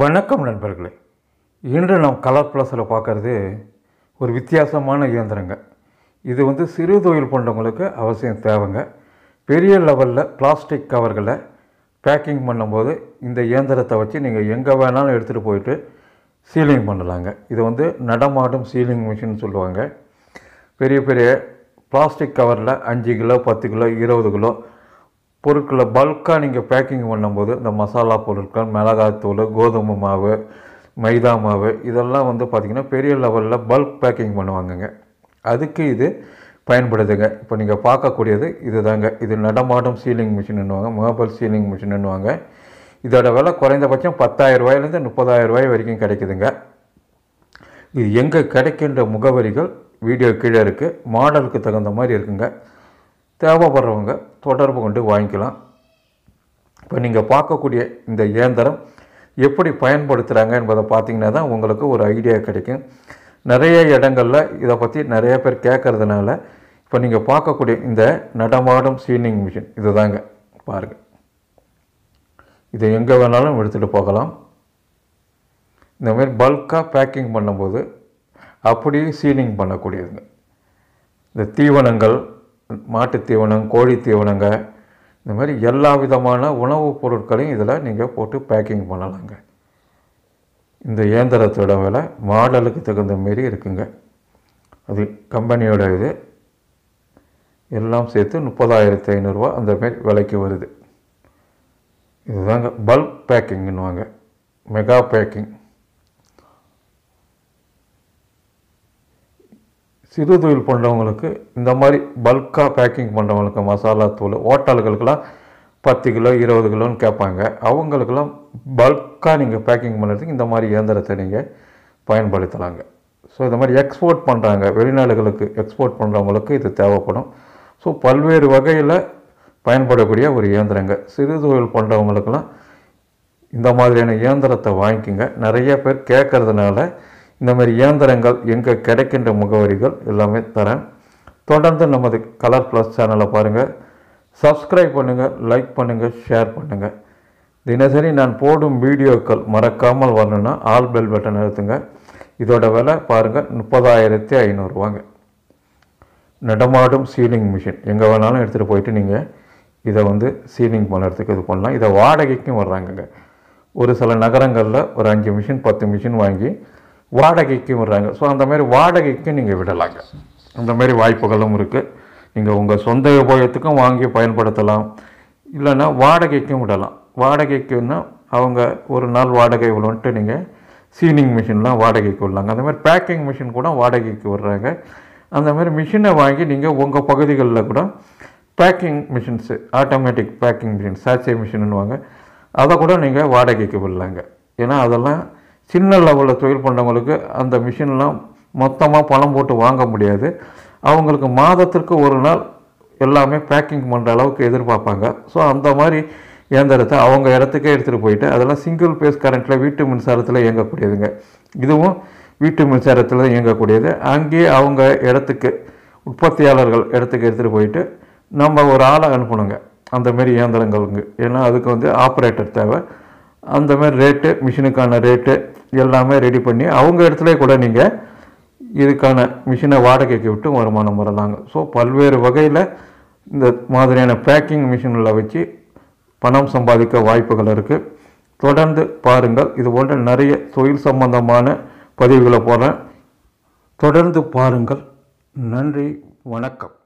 வணக்கம் நண்பர்களே இன்று நாம் கலர் ப்ளஸில் பார்க்குறது ஒரு வித்தியாசமான இயந்திரங்க இது வந்து சிறு தொழில் பண்ணுறவங்களுக்கு அவசியம் தேவைங்க பெரிய லெவலில் பிளாஸ்டிக் கவர்களை பேக்கிங் பண்ணும்போது இந்த இயந்திரத்தை வச்சு நீங்கள் எங்கே வேணாலும் எடுத்துகிட்டு போயிட்டு சீலிங் பண்ணலாங்க இது வந்து நடமாடும் சீலிங் மிஷின் சொல்லுவாங்க பெரிய பெரிய பிளாஸ்டிக் கவரில் அஞ்சு கிலோ பத்து கிலோ இருபது கிலோ பொருட்களை பல்காக நீங்கள் பேக்கிங் பண்ணும்போது இந்த மசாலா பொருட்கள் மிளகாத்தூள் கோதுமை மாவு மைதா மாவு இதெல்லாம் வந்து பார்த்திங்கன்னா பெரிய லெவலில் பல்க் பேக்கிங் பண்ணுவாங்கங்க அதுக்கு இது பயன்படுதுங்க இப்போ நீங்கள் பார்க்கக்கூடியது இது தாங்க இது நடமாடும் சீலிங் மிஷின்னுவாங்க மொபைல் சீலிங் மிஷின்னுவாங்க இதோட விலை குறைந்தபட்சம் பத்தாயிரம் ரூபாயிலேருந்து முப்பதாயிரம் ரூபாய் வரைக்கும் கிடைக்குதுங்க இது எங்கே கிடைக்கின்ற முகவரிகள் வீடியோ கீழே இருக்குது மாடலுக்கு தகுந்த மாதிரி இருக்குங்க தேவைப்படுறவங்க தொடர்பு கொண்டு வாங்கிக்கலாம் இப்போ நீங்கள் பார்க்கக்கூடிய இந்த இயந்திரம் எப்படி பயன்படுத்துகிறாங்க என்பதை பார்த்திங்கன்னா தான் உங்களுக்கு ஒரு ஐடியா கிடைக்கும் நிறைய இடங்களில் இதை பற்றி நிறைய பேர் கேட்குறதுனால இப்போ நீங்கள் பார்க்கக்கூடிய இந்த நடமாடும் சீனிங் மிஷின் இது தாங்க பாருங்கள் இதை எங்கே வேணாலும் எடுத்துகிட்டு போகலாம் இந்தமாரி பல்காக பேக்கிங் பண்ணும்போது அப்படியே சீனிங் பண்ணக்கூடியதுங்க இந்த தீவனங்கள் மாட்டு தீவனம் கோழி தீவனங்க இந்த மாதிரி எல்லா விதமான உணவுப் பொருட்களையும் இதில் நீங்கள் போட்டு பேக்கிங் பண்ணலாங்க இந்த இயந்திரத்தோட விலை மாடலுக்கு தகுந்த மாரி இருக்குங்க அது கம்பெனியோட இது எல்லாம் சேர்த்து முப்பதாயிரத்தி ஐநூறுரூவா அந்தமாரி விலைக்கு வருது இதுதாங்க பல்க் பேக்கிங்னுவாங்க மெகா பேக்கிங் சிறு தொழில் பண்ணுறவங்களுக்கு இந்த மாதிரி பல்காக பேக்கிங் பண்ணுறவங்களுக்கு மசாலா தூள் ஹோட்டல்களுக்கெல்லாம் பத்து கிலோ இருபது கிலோன்னு கேட்பாங்க அவங்களுக்கெல்லாம் பல்காக நீங்கள் பேக்கிங் பண்ணுறதுக்கு இந்த மாதிரி இயந்திரத்தை நீங்கள் பயன்படுத்தலாங்க ஸோ இந்த மாதிரி எக்ஸ்போர்ட் பண்ணுறாங்க வெளிநாடுகளுக்கு எக்ஸ்போர்ட் பண்ணுறவங்களுக்கு இது தேவைப்படும் ஸோ பல்வேறு வகையில் பயன்படக்கூடிய ஒரு இயந்திரங்க சிறு தொழில் பண்ணுறவங்களுக்கெல்லாம் இந்த மாதிரியான இயந்திரத்தை வாங்கிக்கிங்க நிறைய பேர் கேட்கறதுனால இந்த மாதிரி இயந்திரங்கள் எங்கே கிடைக்கின்ற முகவரிகள் எல்லாமே தரேன் தொடர்ந்து நமது கலர் ப்ளஸ் சேனலை பாருங்கள் சப்ஸ்கிரைப் பண்ணுங்கள் லைக் பண்ணுங்கள் ஷேர் பண்ணுங்கள் தினசரி நான் போடும் வீடியோக்கள் மறக்காமல் வரணுன்னா ஆல் பெல் பட்டன் அழுத்துங்க இதோட விலை பாருங்கள் முப்பதாயிரத்தி ஐநூறுரூவாங்க நடமாடும் சீலிங் மிஷின் எங்கே வேணாலும் எடுத்துகிட்டு போயிட்டு நீங்கள் இதை வந்து சீலிங் பண்ணுறதுக்கு இது பண்ணலாம் இதை வாடகைக்கும் வர்றாங்கங்க ஒரு சில நகரங்களில் ஒரு அஞ்சு மிஷின் பத்து மிஷின் வாங்கி வாடகைக்கும் விடுறாங்க ஸோ அந்த மாதிரி வாடகைக்கும் நீங்கள் விடலாங்க அந்த மாதிரி வாய்ப்புகளும் இருக்குது நீங்கள் உங்கள் சொந்த உபயோகத்துக்கும் வாங்கி பயன்படுத்தலாம் இல்லைன்னா வாடகைக்கும் விடலாம் வாடகைக்குன்னா அவங்க ஒரு நாள் வாடகை விடுவோன்ட்டு நீங்கள் சீனிங் மிஷின்லாம் வாடகைக்கு விடலாங்க அந்த மாதிரி பேக்கிங் மிஷின் கூட வாடகைக்கு விடுறாங்க அந்த மாதிரி மிஷினை வாங்கி நீங்கள் உங்கள் பகுதிகளில் கூட packing machines automatic packing machine சாச்சை மிஷின்னு வாங்க அதை கூட நீங்கள் வாடகைக்கு விடலாங்க ஏன்னா அதெல்லாம் சின்ன லெவலில் தொழில் பண்ணுறவங்களுக்கு அந்த மிஷின்லாம் மொத்தமாக பணம் போட்டு வாங்க முடியாது அவங்களுக்கு மாதத்திற்கு ஒரு நாள் எல்லாமே பேக்கிங் பண்ணுற அளவுக்கு எதிர்பார்ப்பாங்க ஸோ அந்த மாதிரி இயந்திரத்தை அவங்க இடத்துக்கே எடுத்துகிட்டு போயிட்டு அதெல்லாம் சிங்கிள் பேஸ் கரண்ட்டில் வீட்டு மின்சாரத்தில் இயங்கக்கூடியதுங்க இதுவும் வீட்டு மின்சாரத்தில் இயங்கக்கூடியது அங்கேயே அவங்க இடத்துக்கு உற்பத்தியாளர்கள் இடத்துக்கு எடுத்துகிட்டு போயிட்டு நம்ம ஒரு ஆளை அனுப்பணுங்க அந்தமாரி இயந்திரங்களுக்கு ஏன்னா அதுக்கு வந்து ஆப்ரேட்டர் தேவை அந்தமாரி ரேட்டு மிஷினுக்கான ரேட்டு எல்லாமே ரெடி பண்ணி அவங்க இடத்துல கூட நீங்கள் இதுக்கான மிஷினை வாடகைக்கு விட்டு வருமானம் வரலாங்க ஸோ பல்வேறு வகையில் இந்த மாதிரியான பேக்கிங் மிஷினில் வச்சு பணம் சம்பாதிக்க வாய்ப்புகள் இருக்குது தொடர்ந்து பாருங்கள் இது போன்ற நிறைய தொழில் சம்பந்தமான பதிவுகளை போகிறேன் தொடர்ந்து பாருங்கள் நன்றி வணக்கம்